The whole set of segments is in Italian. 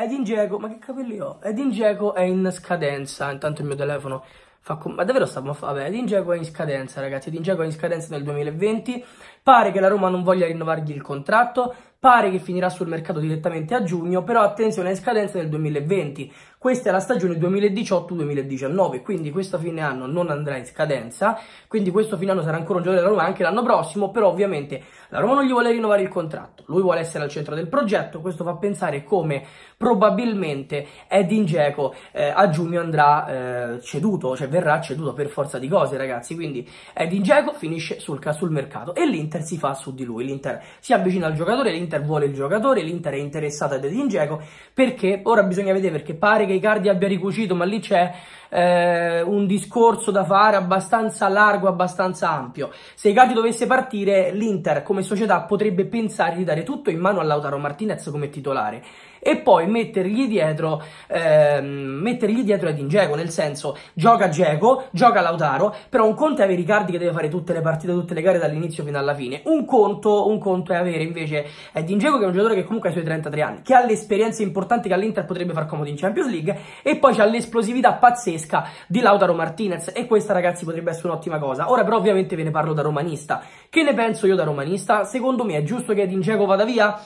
Edin Dzeko, ma che capelli ho? Edin Dzeko è in scadenza, intanto il mio telefono fa... Com- ma davvero sta... Vabbè, Edin Dzeko è in scadenza, ragazzi. Edin Dzeko è in scadenza nel 2020. Pare che la Roma non voglia rinnovargli il contratto, Pare che finirà sul mercato direttamente a giugno, però attenzione alle scadenza del 2020. Questa è la stagione 2018-2019, quindi questo fine anno non andrà in scadenza, quindi questo fine anno sarà ancora un giocatore della Roma anche l'anno prossimo, però ovviamente la Roma non gli vuole rinnovare il contratto, lui vuole essere al centro del progetto, questo fa pensare come probabilmente Edin Dzeko eh, a giugno andrà eh, ceduto, cioè verrà ceduto per forza di cose ragazzi, quindi Edin Dzeko finisce sul, sul mercato e l'Inter si fa su di lui, l'Inter si avvicina al giocatore, l'Inter l'Inter vuole il giocatore, l'Inter è interessata ad Edin Dzeko, perché ora bisogna vedere perché pare che Icardi abbia ricucito, ma lì c'è eh, un discorso da fare abbastanza largo, abbastanza ampio. Se Icardi dovesse partire, l'Inter come società potrebbe pensare di dare tutto in mano a Lautaro Martinez come titolare e poi mettergli dietro ehm, mettergli dietro Edin Dzeko, nel senso gioca Dzeko, gioca Lautaro, però un conto è avere Icardi che deve fare tutte le partite, tutte le gare dall'inizio fino alla fine. Un conto, un conto è avere invece è Dingeco che è un giocatore che comunque ha i suoi 33 anni, che ha le esperienze importanti che all'Inter potrebbe far comodo in Champions League e poi c'ha l'esplosività pazzesca di Lautaro Martinez e questa ragazzi potrebbe essere un'ottima cosa. Ora però ovviamente ve ne parlo da romanista. Che ne penso io da romanista? Secondo me è giusto che Dingeco vada via?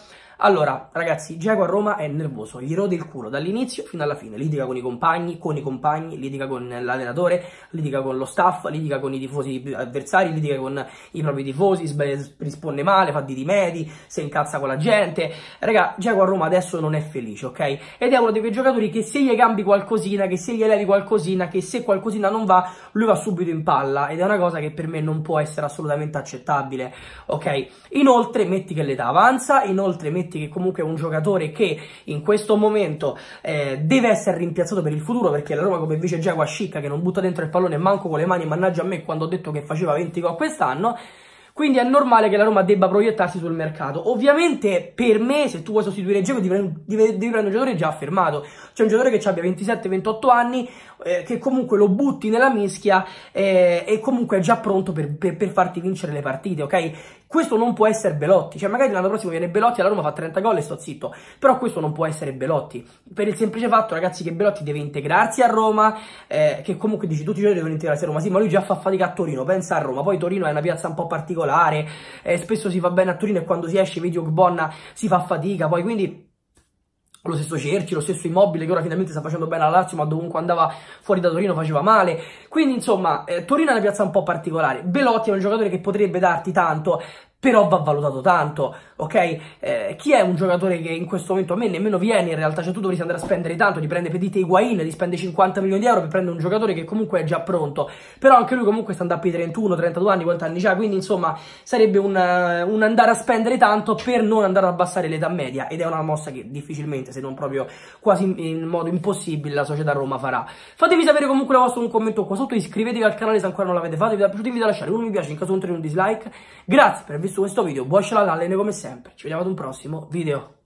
Allora, ragazzi, Diego a Roma è nervoso, gli rode il culo dall'inizio fino alla fine, litiga con i compagni, con i compagni, litiga con l'allenatore, litiga con lo staff, litiga con i tifosi avversari, litiga con i propri tifosi, risponde male, fa di rimedi, si incazza con la gente. Raga, Diego a Roma adesso non è felice, ok? Ed è uno dei quei giocatori che se gli cambi qualcosina, che se gli levi qualcosina, che se qualcosina non va, lui va subito in palla ed è una cosa che per me non può essere assolutamente accettabile, ok? Inoltre metti che l'età avanza, inoltre metti Spalletti che comunque è un giocatore che in questo momento eh, deve essere rimpiazzato per il futuro perché la Roma come dice Giacomo Scicca che non butta dentro il pallone manco con le mani mannaggia a me quando ho detto che faceva 20 gol quest'anno quindi è normale che la Roma debba proiettarsi sul mercato. Ovviamente per me se tu vuoi sostituire Dzeko devi, prendere un giocatore già affermato. C'è un giocatore che abbia 27-28 anni, eh, che comunque lo butti nella mischia eh, e comunque è già pronto per, per, per, farti vincere le partite, ok? Questo non può essere Belotti, cioè magari l'anno prossimo viene Belotti e la Roma fa 30 gol e sto zitto, però questo non può essere Belotti, per il semplice fatto ragazzi che Belotti deve integrarsi a Roma, eh, che comunque dici tutti i giorni devono integrarsi a Roma, sì ma lui già fa fatica a Torino, pensa a Roma, poi Torino è una piazza un po' particolare, eh, spesso si fa bene a Torino e quando si esce video Gbonna si fa fatica, poi quindi lo stesso Cerchi, lo stesso Immobile che ora finalmente sta facendo bene alla Lazio ma dovunque andava fuori da Torino faceva male quindi insomma eh, Torino è una piazza un po' particolare Belotti è un giocatore che potrebbe darti tanto però va valutato tanto, ok? Eh, chi è un giocatore che in questo momento a me nemmeno viene in realtà, cioè tu dovresti andare a spendere tanto, ti prende Pedite Higuain, ti spende 50 milioni di euro per prendere un giocatore che comunque è già pronto, però anche lui comunque sta andando a 31, 32 anni, quanti anni già, quindi insomma sarebbe un, uh, un andare a spendere tanto per non andare ad abbassare l'età media ed è una mossa che difficilmente, se non proprio quasi in, modo impossibile, la società Roma farà. Fatemi sapere comunque la vostra un commento qua sotto, iscrivetevi al canale se ancora non l'avete fatto, vi è piaciuto, vi da lasciare un mi piace, in caso contrario un dislike, grazie per aver visto visto questo video, buon shalala, come sempre, ci vediamo ad un prossimo video.